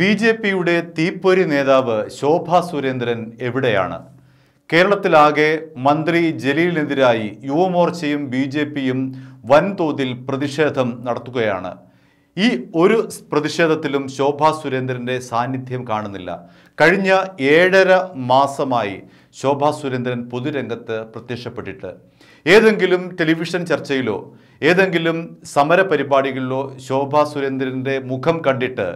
B J പിയുടെ തീപ്പൊരി നേതാവ് ശോഭ സുരേന്ദ്രൻ എവിടെയാണ് കേരളത്തിലാകെ മന്ത്രി ജലീലിനെതിരായി യുവമോർച്ചയും ബി ജെ പിയും വൻതോതിൽ പ്രതിഷേധം നടത്തുകയാണ് ഈ ഒരു പ്രതിഷേധത്തിലും ശോഭ സുരേന്ദ്രൻ്റെ സാന്നിധ്യം കാണുന്നില്ല കഴിഞ്ഞ ഏഴര മാസമായി ശോഭ സുരേന്ദ്രൻ പൊതുരംഗത്ത് പ്രത്യക്ഷപ്പെട്ടിട്ട് ഏതെങ്കിലും ടെലിവിഷൻ ചർച്ചയിലോ ഏതെങ്കിലും സമരപരിപാടികളിലോ ശോഭ സുരേന്ദ്രൻ്റെ മുഖം കണ്ടിട്ട്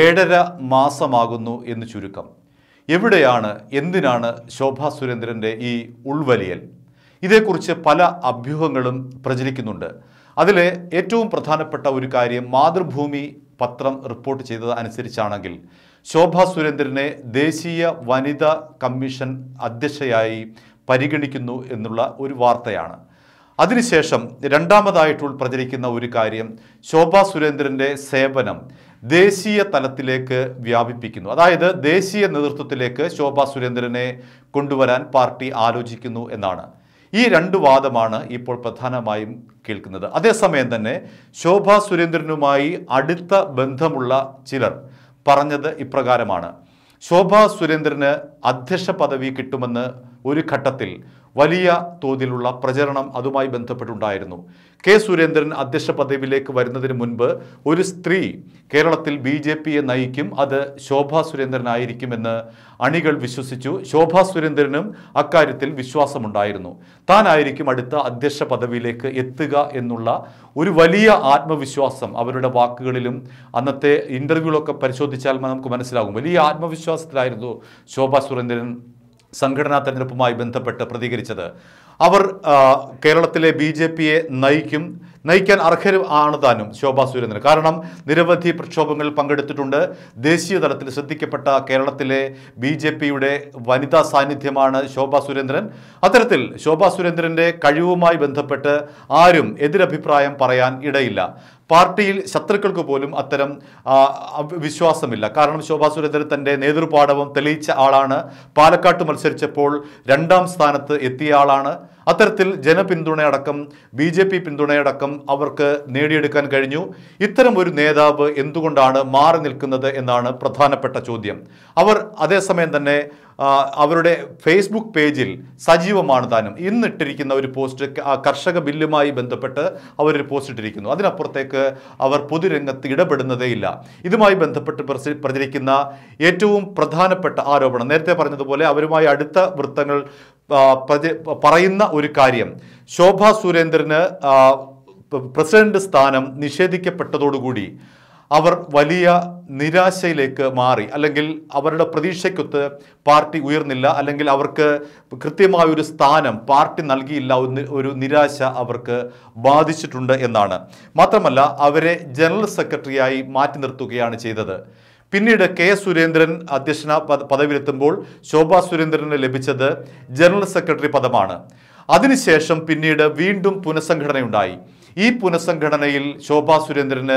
ഏഴര മാസമാകുന്നു എന്ന് ചുരുക്കം എവിടെയാണ് എന്തിനാണ് ശോഭാ സുരേന്ദ്രൻ്റെ ഈ ഉൾവലിയൽ ഇതേക്കുറിച്ച് പല അഭ്യൂഹങ്ങളും പ്രചരിക്കുന്നുണ്ട് അതിലെ ഏറ്റവും പ്രധാനപ്പെട്ട ഒരു കാര്യം മാതൃഭൂമി പത്രം റിപ്പോർട്ട് ചെയ്തത് അനുസരിച്ചാണെങ്കിൽ ശോഭാ സുരേന്ദ്രനെ ദേശീയ വനിതാ കമ്മീഷൻ അധ്യക്ഷയായി പരിഗണിക്കുന്നു എന്നുള്ള ഒരു വാർത്തയാണ് അതിനുശേഷം രണ്ടാമതായിട്ടുൾ പ്രചരിക്കുന്ന ഒരു കാര്യം ശോഭാ സുരേന്ദ്രൻ്റെ സേവനം ദേശീയ തലത്തിലേക്ക് വ്യാപിപ്പിക്കുന്നു അതായത് ദേശീയ നേതൃത്വത്തിലേക്ക് ശോഭാ സുരേന്ദ്രനെ കൊണ്ടുവരാൻ പാർട്ടി ആലോചിക്കുന്നു എന്നാണ് ഈ രണ്ട് വാദമാണ് ഇപ്പോൾ പ്രധാനമായും കേൾക്കുന്നത് അതേസമയം തന്നെ ശോഭാ സുരേന്ദ്രനുമായി അടുത്ത ബന്ധമുള്ള ചിലർ പറഞ്ഞത് ഇപ്രകാരമാണ് ശോഭാ സുരേന്ദ്രന് അധ്യക്ഷ പദവി കിട്ടുമെന്ന് ഒരു ഘട്ടത്തിൽ വലിയ തോതിലുള്ള പ്രചരണം അതുമായി ബന്ധപ്പെട്ടുണ്ടായിരുന്നു കെ സുരേന്ദ്രൻ അധ്യക്ഷ പദവിയിലേക്ക് വരുന്നതിന് മുൻപ് ഒരു സ്ത്രീ കേരളത്തിൽ ബി ജെ പിയെ നയിക്കും അത് ശോഭാ സുരേന്ദ്രനായിരിക്കുമെന്ന് അണികൾ വിശ്വസിച്ചു ശോഭാ സുരേന്ദ്രനും അക്കാര്യത്തിൽ വിശ്വാസമുണ്ടായിരുന്നു താനായിരിക്കും അടുത്ത അധ്യക്ഷ പദവിയിലേക്ക് എത്തുക എന്നുള്ള ഒരു വലിയ ആത്മവിശ്വാസം അവരുടെ വാക്കുകളിലും അന്നത്തെ ഇൻ്റർവ്യൂകളൊക്കെ പരിശോധിച്ചാൽ നമുക്ക് മനസ്സിലാകും വലിയ ആത്മവിശ്വാസത്തിലായിരുന്നു ശോഭാ സുരേന്ദ്രൻ സംഘടനാ തെരഞ്ഞെടുപ്പുമായി ബന്ധപ്പെട്ട് പ്രതികരിച്ചത് അവർ കേരളത്തിലെ ബി ജെ പിയെ നയിക്കും നയിക്കാൻ അർഹരും ആണ് താനും ശോഭാ സുരേന്ദ്രൻ കാരണം നിരവധി പ്രക്ഷോഭങ്ങളിൽ പങ്കെടുത്തിട്ടുണ്ട് ദേശീയ തലത്തിൽ ശ്രദ്ധിക്കപ്പെട്ട കേരളത്തിലെ ബി ജെ പിയുടെ വനിതാ സാന്നിധ്യമാണ് ശോഭാ സുരേന്ദ്രൻ അത്തരത്തിൽ ശോഭാ സുരേന്ദ്രൻ്റെ കഴിവുമായി ബന്ധപ്പെട്ട് ആരും എതിരഭിപ്രായം പറയാൻ ഇടയില്ല പാർട്ടിയിൽ ശത്രുക്കൾക്ക് പോലും അത്തരം വിശ്വാസമില്ല കാരണം ശോഭാ സുരേന്ദ്രൻ തൻ്റെ നേതൃപാഠവും തെളിയിച്ച ആളാണ് പാലക്കാട്ട് മത്സരിച്ചപ്പോൾ രണ്ടാം സ്ഥാനത്ത് എത്തിയ ആളാണ് അത്തരത്തിൽ ജനപിന്തുണയടക്കം ബി ജെ പി പിന്തുണയടക്കം അവർക്ക് നേടിയെടുക്കാൻ കഴിഞ്ഞു ഇത്തരം ഒരു നേതാവ് എന്തുകൊണ്ടാണ് മാറി നിൽക്കുന്നത് എന്നാണ് പ്രധാനപ്പെട്ട ചോദ്യം അവർ അതേസമയം തന്നെ അവരുടെ ഫേസ്ബുക്ക് പേജിൽ സജീവമാണ് താനും ഇന്നിട്ടിരിക്കുന്ന ഒരു പോസ്റ്റ് കർഷക ബില്ലുമായി ബന്ധപ്പെട്ട് അവരൊരു പോസ്റ്റ് ഇട്ടിരിക്കുന്നു അതിനപ്പുറത്തേക്ക് അവർ പൊതുരംഗത്ത് ഇടപെടുന്നതേയില്ല ഇതുമായി ബന്ധപ്പെട്ട് പ്രചരിക്കുന്ന ഏറ്റവും പ്രധാനപ്പെട്ട ആരോപണം നേരത്തെ പറഞ്ഞതുപോലെ അവരുമായി അടുത്ത വൃത്തങ്ങൾ പറയുന്ന ഒരു കാര്യം ശോഭാ സുരേന്ദ്രന് പ്രസിഡന്റ് സ്ഥാനം നിഷേധിക്കപ്പെട്ടതോടുകൂടി അവർ വലിയ നിരാശയിലേക്ക് മാറി അല്ലെങ്കിൽ അവരുടെ പ്രതീക്ഷയ്ക്കൊത്ത് പാർട്ടി ഉയർന്നില്ല അല്ലെങ്കിൽ അവർക്ക് കൃത്യമായ ഒരു സ്ഥാനം പാർട്ടി നൽകിയില്ല ഒരു നിരാശ അവർക്ക് ബാധിച്ചിട്ടുണ്ട് എന്നാണ് മാത്രമല്ല അവരെ ജനറൽ സെക്രട്ടറിയായി മാറ്റി നിർത്തുകയാണ് ചെയ്തത് പിന്നീട് കെ സുരേന്ദ്രൻ അധ്യക്ഷന പദവിയിലെത്തുമ്പോൾ ശോഭാ സുരേന്ദ്രന് ലഭിച്ചത് ജനറൽ സെക്രട്ടറി പദമാണ് അതിനുശേഷം പിന്നീട് വീണ്ടും പുനഃസംഘടനയുണ്ടായി ഈ പുനഃസംഘടനയിൽ ശോഭാ സുരേന്ദ്രന്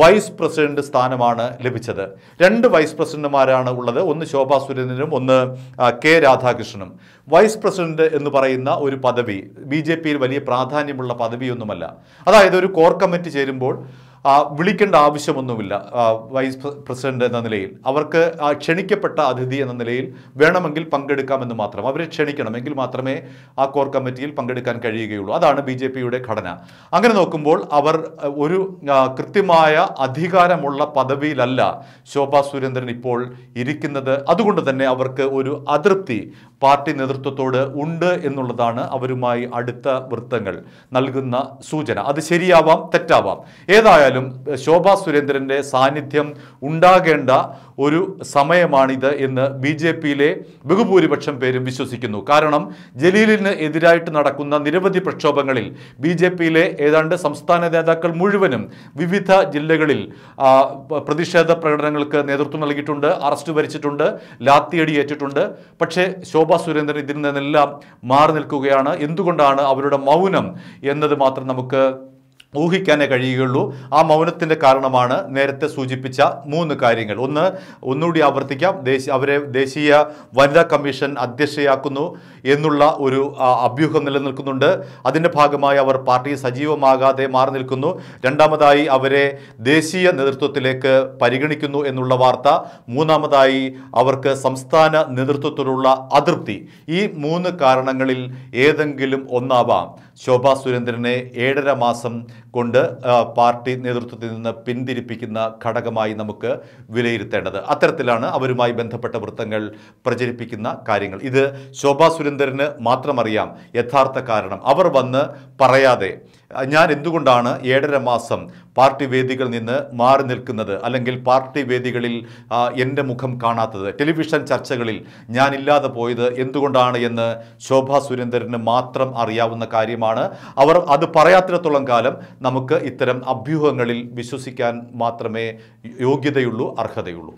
വൈസ് പ്രസിഡന്റ് സ്ഥാനമാണ് ലഭിച്ചത് രണ്ട് വൈസ് പ്രസിഡന്റുമാരാണ് ഉള്ളത് ഒന്ന് ശോഭാ സുരേന്ദ്രനും ഒന്ന് കെ രാധാകൃഷ്ണനും വൈസ് പ്രസിഡന്റ് എന്ന് പറയുന്ന ഒരു പദവി ബി വലിയ പ്രാധാന്യമുള്ള പദവിയൊന്നുമല്ല അതായത് ഒരു കോർ കമ്മിറ്റി ചേരുമ്പോൾ വിളിക്കേണ്ട ആവശ്യമൊന്നുമില്ല വൈസ് പ്രസിഡന്റ് എന്ന നിലയിൽ അവർക്ക് ക്ഷണിക്കപ്പെട്ട അതിഥി എന്ന നിലയിൽ വേണമെങ്കിൽ പങ്കെടുക്കാമെന്ന് മാത്രം അവരെ ക്ഷണിക്കണമെങ്കിൽ മാത്രമേ ആ കോർ കമ്മിറ്റിയിൽ പങ്കെടുക്കാൻ കഴിയുകയുള്ളൂ അതാണ് ബി ജെ പിയുടെ ഘടന അങ്ങനെ നോക്കുമ്പോൾ അവർ ഒരു കൃത്യമായ അധികാരമുള്ള പദവിയിലല്ല ശോഭാ സുരേന്ദ്രൻ ഇപ്പോൾ ഇരിക്കുന്നത് അതുകൊണ്ട് തന്നെ അവർക്ക് ഒരു അതൃപ്തി പാർട്ടി നേതൃത്വത്തോട് ഉണ്ട് എന്നുള്ളതാണ് അവരുമായി അടുത്ത വൃത്തങ്ങൾ നൽകുന്ന സൂചന അത് ശരിയാവാം തെറ്റാവാം ഏതായാലും ശോഭാ സുരേന്ദ്രൻ്റെ സാന്നിധ്യം ഉണ്ടാകേണ്ട ഒരു സമയമാണിത് എന്ന് ബി ജെ പിയിലെ ബഹുഭൂരിപക്ഷം പേരും വിശ്വസിക്കുന്നു കാരണം ജലീലിന് എതിരായിട്ട് നടക്കുന്ന നിരവധി പ്രക്ഷോഭങ്ങളിൽ ബി ജെ പിയിലെ ഏതാണ്ട് സംസ്ഥാന നേതാക്കൾ മുഴുവനും വിവിധ ജില്ലകളിൽ പ്രതിഷേധ പ്രകടനങ്ങൾക്ക് നേതൃത്വം നൽകിയിട്ടുണ്ട് അറസ്റ്റ് വരിച്ചിട്ടുണ്ട് ഏറ്റിട്ടുണ്ട് പക്ഷേ ശോഭാ സുരേന്ദ്രൻ ഇതിൽ നിന്നെല്ലാം മാറി നിൽക്കുകയാണ് എന്തുകൊണ്ടാണ് അവരുടെ മൗനം എന്നത് മാത്രം നമുക്ക് ഊഹിക്കാനേ കഴിയുകയുള്ളൂ ആ മൗനത്തിൻ്റെ കാരണമാണ് നേരത്തെ സൂചിപ്പിച്ച മൂന്ന് കാര്യങ്ങൾ ഒന്ന് ഒന്നുകൂടി ആവർത്തിക്കാം ദേശീയ അവരെ ദേശീയ വനിതാ കമ്മീഷൻ അധ്യക്ഷയാക്കുന്നു എന്നുള്ള ഒരു അഭ്യൂഹം നിലനിൽക്കുന്നുണ്ട് അതിൻ്റെ ഭാഗമായി അവർ പാർട്ടി സജീവമാകാതെ മാറി നിൽക്കുന്നു രണ്ടാമതായി അവരെ ദേശീയ നേതൃത്വത്തിലേക്ക് പരിഗണിക്കുന്നു എന്നുള്ള വാർത്ത മൂന്നാമതായി അവർക്ക് സംസ്ഥാന നേതൃത്വത്തിലുള്ള അതൃപ്തി ഈ മൂന്ന് കാരണങ്ങളിൽ ഏതെങ്കിലും ഒന്നാവാം ശോഭാ സുരേന്ദ്രനെ ഏഴര മാസം കൊണ്ട് പാർട്ടി നേതൃത്വത്തിൽ നിന്ന് പിന്തിരിപ്പിക്കുന്ന ഘടകമായി നമുക്ക് വിലയിരുത്തേണ്ടത് അത്തരത്തിലാണ് അവരുമായി ബന്ധപ്പെട്ട വൃത്തങ്ങൾ പ്രചരിപ്പിക്കുന്ന കാര്യങ്ങൾ ഇത് ശോഭാ സുരേന്ദ്രൻ ഗോവിന്ദറിന് മാത്രം അറിയാം യഥാർത്ഥ കാരണം അവർ വന്ന് പറയാതെ ഞാൻ എന്തുകൊണ്ടാണ് ഏഴര മാസം പാർട്ടി വേദികളിൽ നിന്ന് മാറി നിൽക്കുന്നത് അല്ലെങ്കിൽ പാർട്ടി വേദികളിൽ എൻ്റെ മുഖം കാണാത്തത് ടെലിവിഷൻ ചർച്ചകളിൽ ഞാനില്ലാതെ പോയത് എന്തുകൊണ്ടാണ് എന്ന് ശോഭാ സുരേന്ദ്രന് മാത്രം അറിയാവുന്ന കാര്യമാണ് അവർ അത് പറയാത്തിടത്തോളം കാലം നമുക്ക് ഇത്തരം അഭ്യൂഹങ്ങളിൽ വിശ്വസിക്കാൻ മാത്രമേ യോഗ്യതയുള്ളൂ അർഹതയുള്ളൂ